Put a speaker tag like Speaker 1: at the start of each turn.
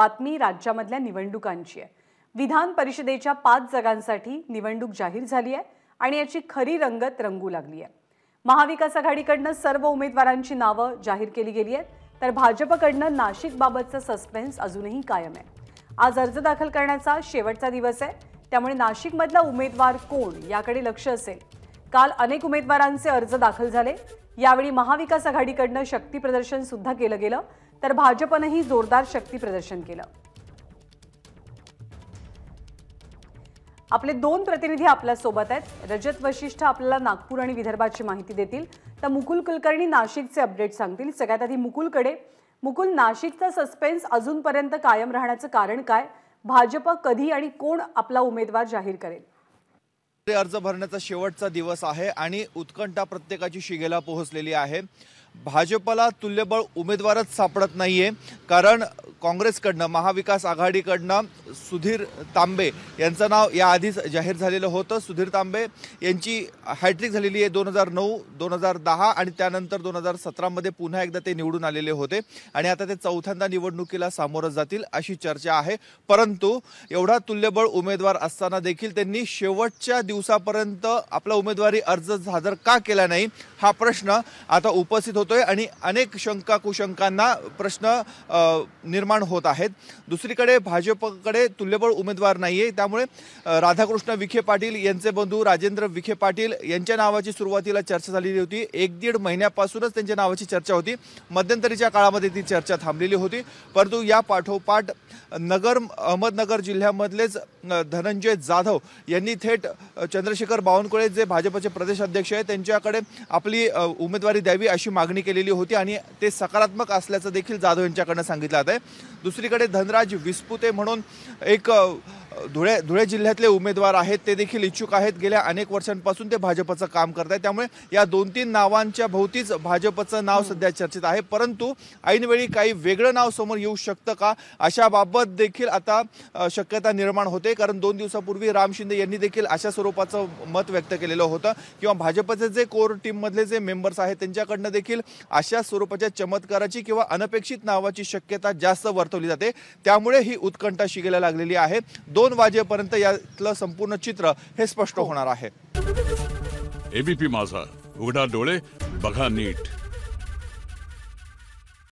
Speaker 1: बातमी राज्यामधल्या निवडणुकांची आहे विधान परिषदेच्या पाच जागांसाठी निवडणूक जाहीर झाली आहे आणि याची खरी रंगत रंगू लागली आहे महाविकास आघाडीकडनं सर्व उमेदवारांची नावं जाहीर केली गेली आहेत तर भाजपकडनं नाशिकबाबतचं सस्पेन्स अजूनही कायम आहे आज अर्ज दाखल करण्याचा शेवटचा दिवस आहे त्यामुळे नाशिकमधला उमेदवार कोण याकडे लक्ष असेल काल अनेक उमेदवारांचे अर्ज दाखल झाले यावेळी महाविकास आघाडीकडनं शक्ती प्रदर्शन सुद्धा केलं गेलं तर भाजपनंही जोरदार शक्ती प्रदर्शन केलं आपले दोन प्रतिनिधी आपल्या सोबत आहेत रजत वशिष्ठ आपल्याला नागपूर आणि विदर्भाची माहिती देतील तर मुकुल कुलकर्णी नाशिकचे अपडेट सांगतील सगळ्यात आधी मुकुलकडे मुकुल नाशिकचा सस्पेन्स अजूनपर्यंत कायम राहण्याचं कारण काय भाजप कधी आणि कोण आपला उमेदवार जाहीर करेल
Speaker 2: अर्ज भरण्याचा शेवटचा दिवस आहे आणि उत्कंठा प्रत्येकाची शिगेला पोहोचलेली आहे भाजपला तुल्यबळ उमेदवारच सापडत नाही आहे कारण काँग्रेसकडनं महाविकास आघाडीकडनं सुधीर तांबे यांचं नाव याआधीच जाहीर झालेलं होतं सुधीर तांबे यांची हॅट्रिक झालेली आहे दोन हजार नऊ दोन हजार दहा आणि त्यानंतर दोन हजार सतरामध्ये पुन्हा एकदा ते निवडून आलेले होते आणि आता ते चौथ्यांदा निवडणुकीला सामोरं जातील अशी चर्चा आहे परंतु एवढा तुल्यबळ उमेदवार असताना देखील त्यांनी शेवटच्या दिवसापर्यंत आपला उमेदवारी अर्ज सादर का केला नाही हा प्रश्न आता उपस्थित होतोय आणि अनेक शंका कुशंकांना प्रश्न निर्माण होत आहेत दुसरीकडे भाजपकडे तुल्यबळ उमेदवार नाहीये त्यामुळे राधाकृष्ण विखे पाटील यांचे बंधू राजेंद्र विखे पाटील यांच्या नावाची सुरुवातीला चर्चा झालेली होती एक दीड महिन्यापासूनच त्यांच्या नावाची चर्चा होती मध्यंतरीच्या काळामध्ये ती चर्चा थांबलेली होती परंतु या पाठोपाठ नगर अहमदनगर जिल्ह्यामधलेच धनंजय जाधव यांनी थेट चंद्रशेखर बावनकुळे जे भाजपचे प्रदेशाध्यक्ष आहेत त्यांच्याकडे आपली उमेदवारी द्यावी अशी मागणी मागणी केलेली होती आणि ते सकारात्मक असल्याचं देखील जाधव यांच्याकडनं सांगितलं जात आहे दुसरीकडे धनराज विस्पुते म्हणून एक धुळे धुळे जिल्ह्यातले उमेदवार आहेत ते देखील इच्छुक आहेत गेल्या अनेक वर्षांपासून ते भाजपचं काम करत आहेत त्यामुळे या दोन तीन नावांच्या भोवतीच भाजपचं नाव सध्या चर्चेत आहे परंतु ऐनवेळी काही वेगळं नाव समोर येऊ शकतं का अशाबाबत देखील आता शक्यता निर्माण होते कारण दोन दिवसापूर्वी राम शिंदे यांनी देखील अशा स्वरूपाचं मत व्यक्त केलेलं होतं किंवा भाजपचे जे कोर टीममधले जे मेंबर्स आहेत त्यांच्याकडनं देखील अशा स्वरूपाच्या चमत्काराची किंवा अनपेक्षित नावाची शक्यता जास्त वर्तवली जाते त्यामुळे ही उत्कंठा शिकायला लागलेली आहे दोन दोन वाजेपर्यंत यातलं संपूर्ण चित्र हे स्पष्ट होणार आहे
Speaker 1: एबीपी माझा उघडा डोळे बघा नीट